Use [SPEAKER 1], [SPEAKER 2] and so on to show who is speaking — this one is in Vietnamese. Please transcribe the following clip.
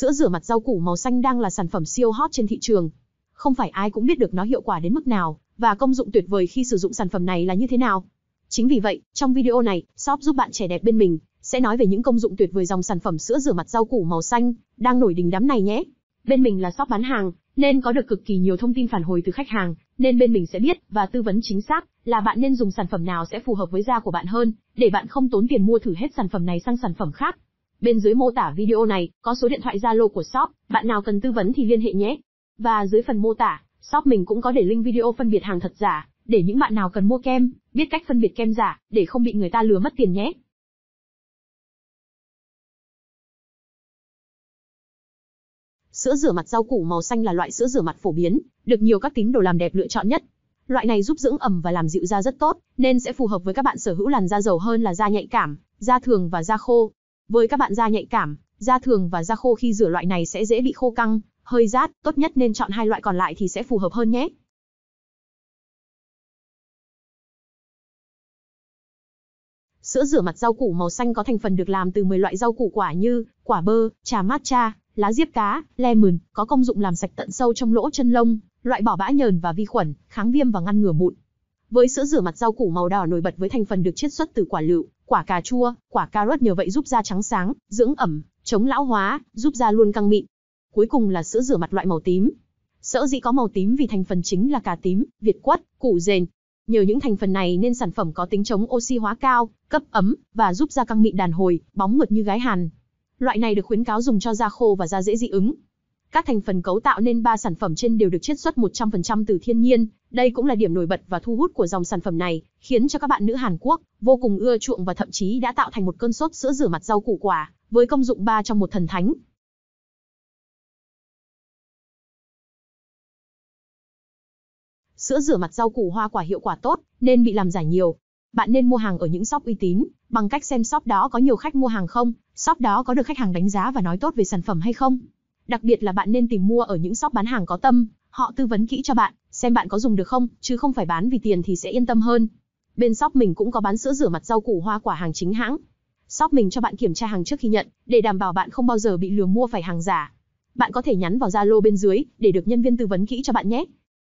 [SPEAKER 1] Sữa rửa mặt rau củ màu xanh đang là sản phẩm siêu hot trên thị trường. Không phải ai cũng biết được nó hiệu quả đến mức nào và công dụng tuyệt vời khi sử dụng sản phẩm này là như thế nào. Chính vì vậy, trong video này, shop giúp bạn trẻ đẹp bên mình sẽ nói về những công dụng tuyệt vời dòng sản phẩm sữa rửa mặt rau củ màu xanh đang nổi đình đám này nhé. Bên mình là shop bán hàng, nên có được cực kỳ nhiều thông tin phản hồi từ khách hàng, nên bên mình sẽ biết và tư vấn chính xác là bạn nên dùng sản phẩm nào sẽ phù hợp với da của bạn hơn, để bạn không tốn tiền mua thử hết sản phẩm này sang sản phẩm khác. Bên dưới mô tả video này có số điện thoại Zalo của shop, bạn nào cần tư vấn thì liên hệ nhé. Và dưới phần mô tả, shop mình cũng có để link video phân biệt hàng thật giả, để những bạn nào cần mua kem, biết cách phân biệt kem giả để không bị người
[SPEAKER 2] ta lừa mất tiền nhé.
[SPEAKER 1] Sữa rửa mặt rau củ màu xanh là loại sữa rửa mặt phổ biến, được nhiều các tín đồ làm đẹp lựa chọn nhất. Loại này giúp dưỡng ẩm và làm dịu da rất tốt, nên sẽ phù hợp với các bạn sở hữu làn da dầu hơn là da nhạy cảm, da thường và da khô. Với các bạn da nhạy cảm, da thường và da khô khi rửa loại này sẽ dễ bị khô căng, hơi rát, tốt nhất nên chọn hai loại còn lại thì sẽ phù hợp hơn nhé. Sữa rửa mặt rau củ màu xanh có thành phần được làm từ 10 loại rau củ quả như quả bơ, trà matcha, lá diếp cá, lemon, có công dụng làm sạch tận sâu trong lỗ chân lông, loại bỏ bã nhờn và vi khuẩn, kháng viêm và ngăn ngừa mụn. Với sữa rửa mặt rau củ màu đỏ nổi bật với thành phần được chiết xuất từ quả lựu, quả cà chua, quả cà rốt nhờ vậy giúp da trắng sáng, dưỡng ẩm, chống lão hóa, giúp da luôn căng mịn. Cuối cùng là sữa rửa mặt loại màu tím. Sữa dĩ có màu tím vì thành phần chính là cà tím, việt quất, củ dền. Nhờ những thành phần này nên sản phẩm có tính chống oxy hóa cao, cấp ấm và giúp da căng mịn đàn hồi, bóng mượt như gái Hàn. Loại này được khuyến cáo dùng cho da khô và da dễ dị ứng. Các thành phần cấu tạo nên ba sản phẩm trên đều được chiết xuất 100% từ thiên nhiên, đây cũng là điểm nổi bật và thu hút của dòng sản phẩm này, khiến cho các bạn nữ Hàn Quốc vô cùng ưa chuộng và thậm chí đã tạo thành một cơn sốt sữa rửa mặt rau củ quả, với công dụng ba trong một thần thánh. Sữa rửa mặt rau củ hoa quả hiệu quả tốt, nên bị làm giả nhiều. Bạn nên mua hàng ở những shop uy tín, bằng cách xem shop đó có nhiều khách mua hàng không, shop đó có được khách hàng đánh giá và nói tốt về sản phẩm hay không. Đặc biệt là bạn nên tìm mua ở những shop bán hàng có tâm, họ tư vấn kỹ cho bạn, xem bạn có dùng được không, chứ không phải bán vì tiền thì sẽ yên tâm hơn. Bên shop mình cũng có bán sữa rửa mặt rau củ hoa quả hàng chính hãng. Shop mình cho bạn kiểm tra hàng trước khi nhận, để đảm bảo bạn không bao giờ bị lừa mua phải hàng giả. Bạn có thể nhắn vào Zalo bên dưới để được nhân viên tư vấn kỹ cho bạn nhé.